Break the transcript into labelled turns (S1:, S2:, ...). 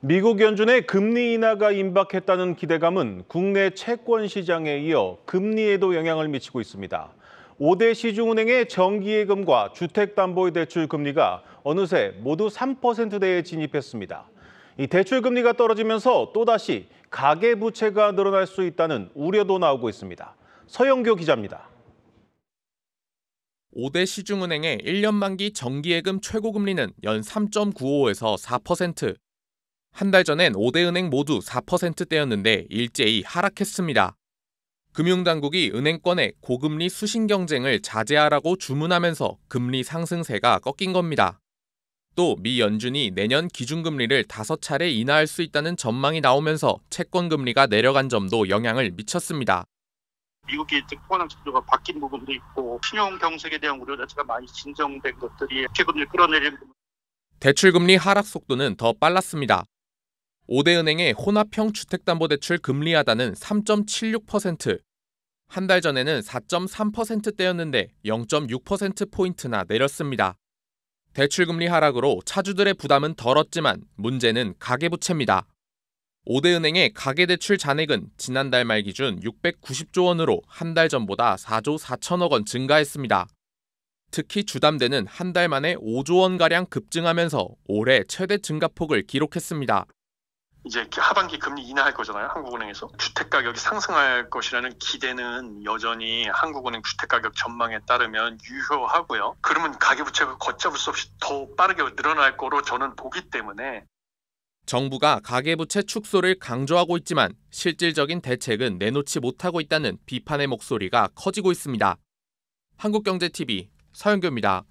S1: 미국 연준의 금리 인하가 임박했다는 기대감은 국내 채권 시장에 이어 금리에도 영향을 미치고 있습니다. 5대 시중은행의 정기예금과 주택담보대출 의 금리가 어느새 모두 3%대에 진입했습니다. 이 대출 금리가 떨어지면서 또다시 가계부채가 늘어날 수 있다는 우려도 나오고 있습니다. 서영교 기자입니다. 5대
S2: 시중은행의 1년 만기 정기예금 최고금리는 연 3.95에서 4%, 한달 전엔 5대 은행 모두 4%대였는데 일제히 하락했습니다. 금융당국이 은행권에 고금리 수신 경쟁을 자제하라고 주문하면서 금리 상승세가 꺾인 겁니다. 또 미 연준이 내년 기준금리를 5차례 인하할 수 있다는 전망이 나오면서 채권금리가 내려간 점도 영향을 미쳤습니다.
S3: 미국이 특권한 제도가 바뀐 부분도 있고 신용 경색에 대한 우려 자체가 많이 진정된 것들이 최근에 끌어내리는
S2: 대출금리 하락 속도는 더 빨랐습니다. 5대은행의 혼합형 주택담보대출 금리 하단은 3.76%, 한 달 전에는 4.3%대였는데 0.6%포인트나 내렸습니다. 대출금리 하락으로 차주들의 부담은 덜었지만 문제는 가계부채입니다. 5대은행의 가계대출 잔액은 지난달 말 기준 690조 원으로 한 달 전보다 4조 4천억 원 증가했습니다. 특히 주담대는 한 달 만에 5조 원가량 급증하면서 올해 최대 증가폭을 기록했습니다.
S4: 이제 하반기 금리 인하할 거잖아요. 한국은행에서 주택 가격이 상승할 것이라는 기대는 여전히 한국은행 주택 가격 전망에 따르면 유효하고요. 그러면 가계부채가 걷잡을 수 없이 더 빠르게 늘어날 거로 저는 보기 때문에
S2: 정부가 가계부채 축소를 강조하고 있지만 실질적인 대책은 내놓지 못하고 있다는 비판의 목소리가 커지고 있습니다. 한국경제TV 서영규입니다